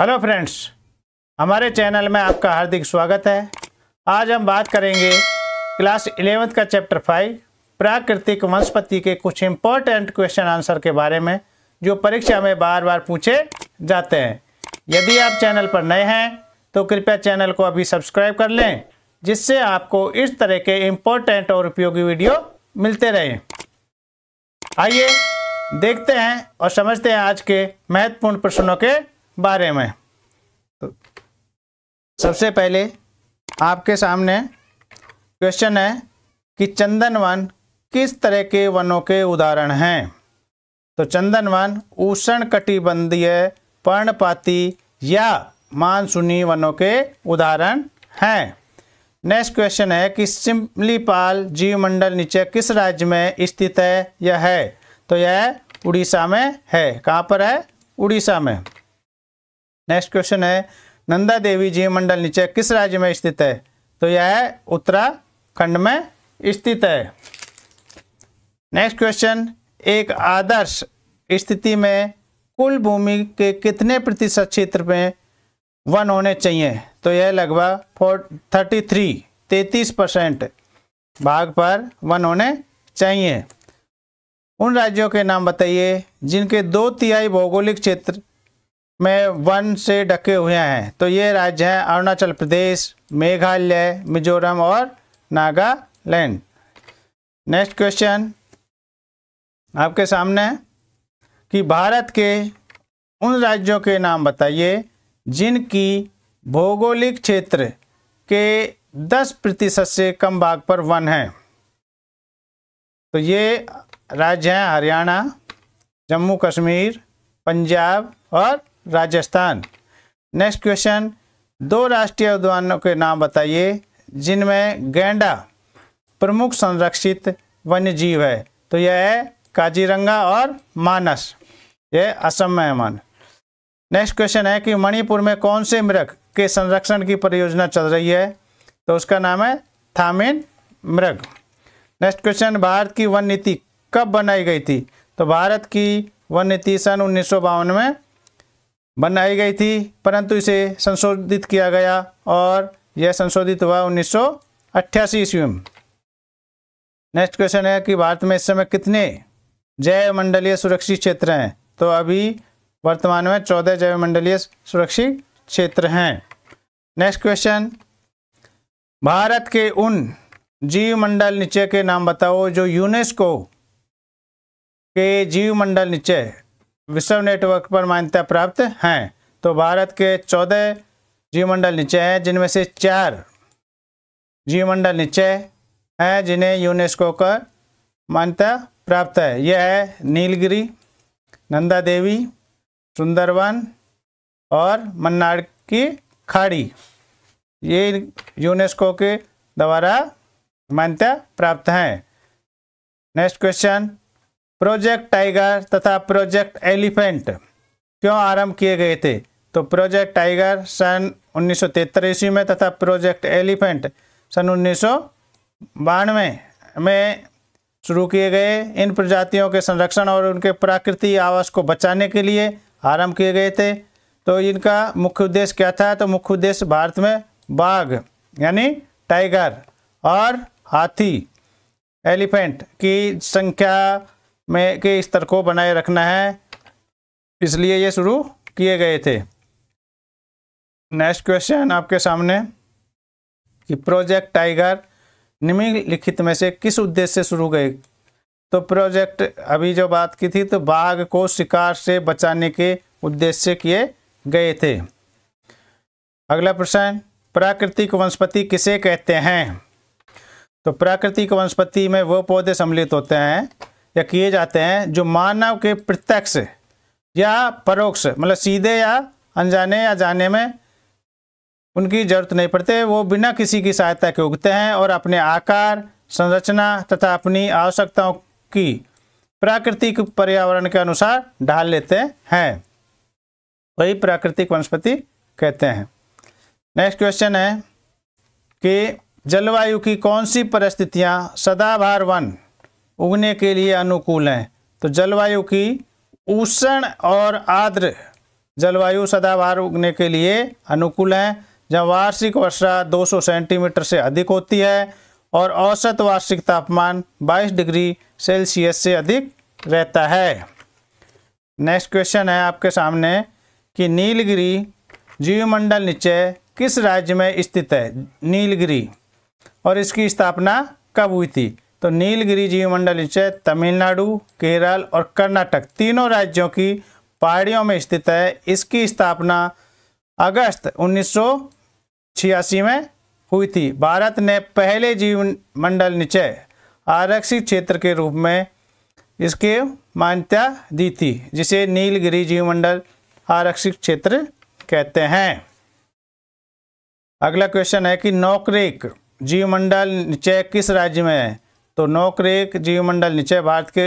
hello friends हमारे channel में आपका हार्दिक स्वागत है आज हम बात करेंगे क्लास इलेवेंथ का चैप्टर फाइव प्राकृतिक वनस्पति के कुछ इम्पोर्टेंट क्वेश्चन आंसर के बारे में जो परीक्षा में बार बार पूछे जाते हैं यदि आप चैनल पर नए हैं तो कृपया चैनल को अभी सब्सक्राइब कर लें जिससे आपको इस तरह के इम्पोर्टेंट और उपयोगी वीडियो मिलते रहें आइए देखते हैं और समझते हैं आज के महत्वपूर्ण प्रश्नों के बारे में तो सबसे पहले आपके सामने क्वेश्चन है कि चंदन वन किस तरह के वनों के उदाहरण हैं तो चंदन वन उष्ण कटिबंधीय पर्णपाती या मानसूनी वनों के उदाहरण हैं नेक्स्ट क्वेश्चन है कि सिमलीपाल जीवमंडल नीचे किस राज्य में स्थित है यह है तो यह उड़ीसा में है कहाँ पर है उड़ीसा में नेक्स्ट क्वेश्चन है नंदा देवी जीव मंडल नीचे किस राज्य में स्थित है तो यह उत्तराखंड में स्थित है नेक्स्ट क्वेश्चन एक आदर्श स्थिति में कुल भूमि के कितने प्रतिशत क्षेत्र में वन होने चाहिए तो यह लगभग फोर थर्टी थ्री तैतीस परसेंट भाग पर वन होने चाहिए उन राज्यों के नाम बताइए जिनके दो तिहाई भौगोलिक क्षेत्र में वन से ढके हुए हैं तो ये राज्य हैं अरुणाचल प्रदेश मेघालय मिजोरम और नागालैंड नेक्स्ट क्वेश्चन आपके सामने कि भारत के उन राज्यों के नाम बताइए जिनकी भौगोलिक क्षेत्र के 10 प्रतिशत से कम भाग पर वन है तो ये राज्य हैं हरियाणा जम्मू कश्मीर पंजाब और राजस्थान नेक्स्ट क्वेश्चन दो राष्ट्रीय उद्यानों के नाम बताइए जिनमें गेंडा प्रमुख संरक्षित वन्य जीव है तो यह है काजीरंगा और मानस यह असम में है मान नेक्स्ट क्वेश्चन है कि मणिपुर में कौन से मृग के संरक्षण की परियोजना चल रही है तो उसका नाम है थामिन मृग नेक्स्ट क्वेश्चन भारत की वन नीति कब बनाई गई थी तो भारत की वन नीति सन उन्नीस में बनाई गई थी परंतु इसे संशोधित किया गया और यह संशोधित हुआ उन्नीस सौ अट्ठासी ईस्वी में नेक्स्ट क्वेश्चन है कि भारत में इस समय कितने जैव मंडलीय सुरक्षित क्षेत्र हैं तो अभी वर्तमान में चौदह जैव मंडलीय सुरक्षित क्षेत्र हैं नेक्स्ट क्वेश्चन भारत के उन जीव मंडल नीचे के नाम बताओ जो यूनेस्को के जीव मंडल नीचे विश्व नेटवर्क पर मान्यता प्राप्त हैं तो भारत के चौदह जीवमंडल नीचे हैं जिनमें से चार जीवमंडल नीचे हैं जिन्हें यूनेस्को का मान्यता प्राप्त है यह है नीलगिरी नंदा देवी सुंदरवन और मन्नार की खाड़ी ये यूनेस्को के द्वारा मान्यता प्राप्त हैं नेक्स्ट क्वेश्चन प्रोजेक्ट टाइगर तथा प्रोजेक्ट एलिफेंट क्यों आरंभ किए गए थे तो प्रोजेक्ट टाइगर सन उन्नीस ईस्वी में तथा प्रोजेक्ट एलिफेंट सन उन्नीस में शुरू किए गए इन प्रजातियों के संरक्षण और उनके प्राकृतिक आवास को बचाने के लिए आरंभ किए गए थे तो इनका मुख्य उद्देश्य क्या था तो मुख्य उद्देश्य भारत में बाघ यानी टाइगर और हाथी एलिफेंट की संख्या में के स्तर को बनाए रखना है इसलिए ये शुरू किए गए थे नेक्स्ट क्वेश्चन आपके सामने कि प्रोजेक्ट टाइगर निम्नलिखित में से किस उद्देश्य से शुरू गए तो प्रोजेक्ट अभी जो बात की थी तो बाघ को शिकार से बचाने के उद्देश्य किए गए थे अगला प्रश्न प्राकृतिक वनस्पति किसे कहते हैं तो प्राकृतिक वनस्पति में वो पौधे सम्मिलित होते हैं या किए जाते हैं जो मानव के प्रत्यक्ष या परोक्ष मतलब सीधे या अनजाने या जाने में उनकी जरूरत नहीं पड़ती वो बिना किसी की सहायता के उगते हैं और अपने आकार संरचना तथा अपनी आवश्यकताओं की प्राकृतिक पर्यावरण के अनुसार ढाल लेते हैं वही प्राकृतिक वनस्पति कहते हैं नेक्स्ट क्वेश्चन है कि जलवायु की कौन सी परिस्थितियाँ सदाबहार वन उगने के लिए अनुकूल हैं तो जलवायु की उष्ण और आर्द्र जलवायु सदाबहार उगने के लिए अनुकूल हैं जहाँ वार्षिक वर्षा 200 सेंटीमीटर से अधिक होती है और औसत वार्षिक तापमान 22 डिग्री सेल्सियस से अधिक रहता है नेक्स्ट क्वेश्चन है आपके सामने कि नीलगिरी जीवमंडल नीचे किस राज्य में स्थित है नीलगिरी और इसकी स्थापना कब हुई थी तो नीलगिरी जीव मंडल निश्चय तमिलनाडु केरल और कर्नाटक तीनों राज्यों की पहाड़ियों में स्थित है इसकी स्थापना अगस्त उन्नीस में हुई थी भारत ने पहले जीव मंडल निचय आरक्षित क्षेत्र के रूप में इसके मान्यता दी थी जिसे नीलगिरी मंडल आरक्षित क्षेत्र कहते हैं अगला क्वेश्चन है कि नौकरेक मंडल निचय किस राज्य में है तो नौकरेक जीवमंडल निचय भारत के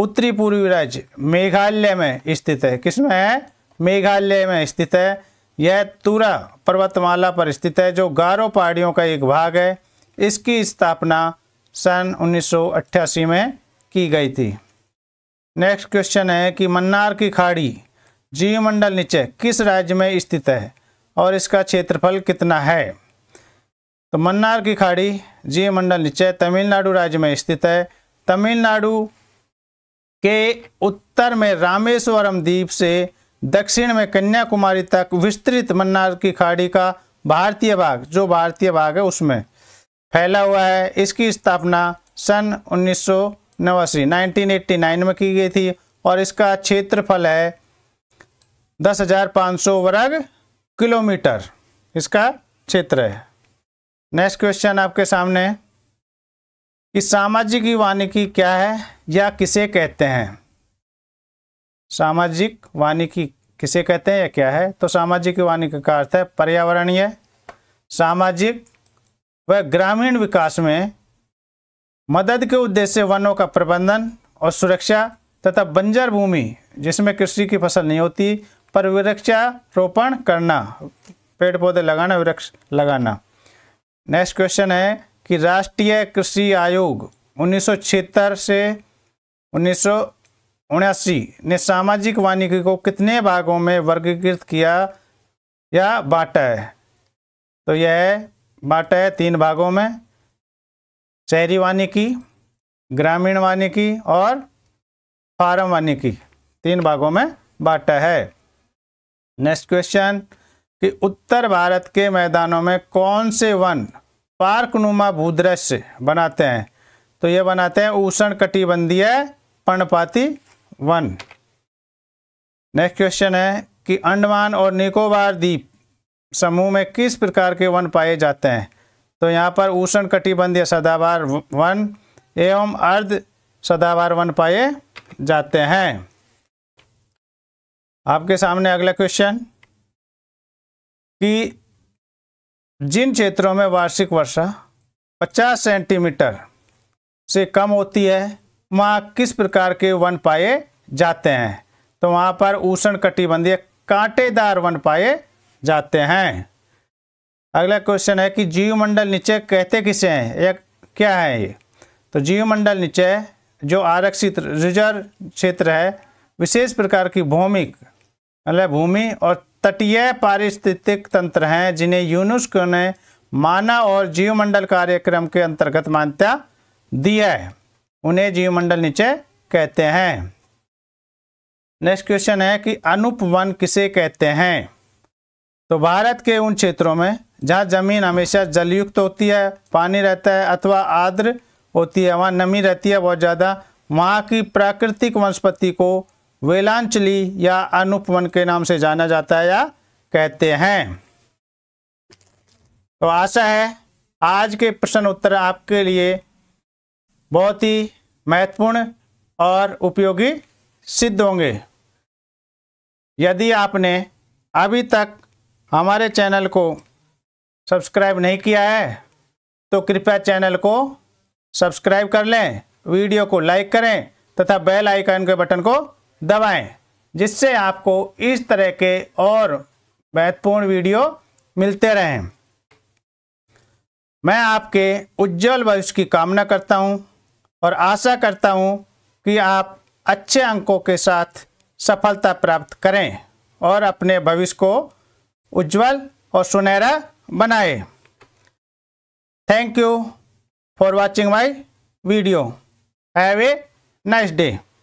उत्तरी पूर्वी राज्य मेघालय में स्थित है किसमें है मेघालय में स्थित है यह तुरा पर्वतमाला पर स्थित है जो गारो पहाड़ियों का एक भाग है इसकी स्थापना सन 1988 में की गई थी नेक्स्ट क्वेश्चन है कि मन्नार की खाड़ी जीवमंडल नीचे किस राज्य में स्थित है और इसका क्षेत्रफल कितना है तो मन्नार की खाड़ी जी मंडल निश्चय तमिलनाडु राज्य में स्थित है तमिलनाडु के उत्तर में रामेश्वरम द्वीप से दक्षिण में कन्याकुमारी तक विस्तृत मन्नार की खाड़ी का भारतीय भाग जो भारतीय भाग है उसमें फैला हुआ है इसकी स्थापना सन उन्नीस सौ नवासी में की गई थी और इसका क्षेत्रफल है दस हजार पाँच सौ वर्ग किलोमीटर इसका क्षेत्र है नेक्स्ट क्वेश्चन आपके सामने है कि सामाजिक वानिकी क्या है या किसे कहते हैं सामाजिक वानिकी किसे कहते हैं या क्या है तो सामाजिक वानिकी का अर्थ है पर्यावरणीय सामाजिक व ग्रामीण विकास में मदद के उद्देश्य वनों का प्रबंधन और सुरक्षा तथा बंजर भूमि जिसमें कृषि की फसल नहीं होती पर वृक्षारोपण करना पेड़ पौधे लगाना वृक्ष लगाना नेक्स्ट क्वेश्चन है कि राष्ट्रीय कृषि आयोग उन्नीस से उन्नीस ने सामाजिक वानिकी को कितने भागों में वर्गीकृत किया या बांटा है तो यह बांटा है तीन भागों में शहरी वानिकी ग्रामीण वानिकी और फार्म वानिकी तीन भागों में बांटा है नेक्स्ट क्वेश्चन कि उत्तर भारत के मैदानों में कौन से वन पार्कनुमा भूदृश्य बनाते हैं तो ये बनाते हैं उष्ण कटिबंधीय पर्णपाती वन नेक्स्ट क्वेश्चन है कि अंडमान और निकोबार द्वीप समूह में किस प्रकार के वन पाए जाते हैं तो यहाँ पर उष्ण कटिबंधीय सदाबार वन एवं अर्ध सदाबार वन पाए जाते हैं आपके सामने अगला क्वेश्चन कि जिन क्षेत्रों में वार्षिक वर्षा 50 सेंटीमीटर से कम होती है वहाँ किस प्रकार के वन पाए जाते हैं तो वहाँ पर उष्ण कटिबंधीय कांटेदार वन पाए जाते हैं अगला क्वेश्चन है कि जीवमंडल नीचे कहते किसे हैं या क्या है ये तो जीवमंडल नीचे जो आरक्षित रिजर्व क्षेत्र है विशेष प्रकार की भूमिक मतलब भूमि और तटीय पारिस्थितिक तंत्र हैं जिन्हें यूनेस्को ने मानव और जीवमंडल कार्यक्रम के अंतर्गत मान्यता दी है उन्हें जीवमंडल नीचे कहते हैं नेक्स्ट क्वेश्चन है कि अनुपवन किसे कहते हैं तो भारत के उन क्षेत्रों में जहाँ जमीन हमेशा जलयुक्त होती है पानी रहता है अथवा आर्द्र होती है वहाँ नमी रहती है बहुत ज़्यादा वहाँ की प्राकृतिक वनस्पति को वेलांचली या अनुपमन के नाम से जाना जाता है या कहते हैं तो आशा है आज के प्रश्न उत्तर आपके लिए बहुत ही महत्वपूर्ण और उपयोगी सिद्ध होंगे यदि आपने अभी तक हमारे चैनल को सब्सक्राइब नहीं किया है तो कृपया चैनल को सब्सक्राइब कर लें वीडियो को लाइक करें तथा बेल आइकन के बटन को दबाएं जिससे आपको इस तरह के और महत्वपूर्ण वीडियो मिलते रहें मैं आपके उज्जवल भविष्य की कामना करता हूं और आशा करता हूं कि आप अच्छे अंकों के साथ सफलता प्राप्त करें और अपने भविष्य को उज्जवल और सुनहरा बनाए thank you for watching my video have a nice day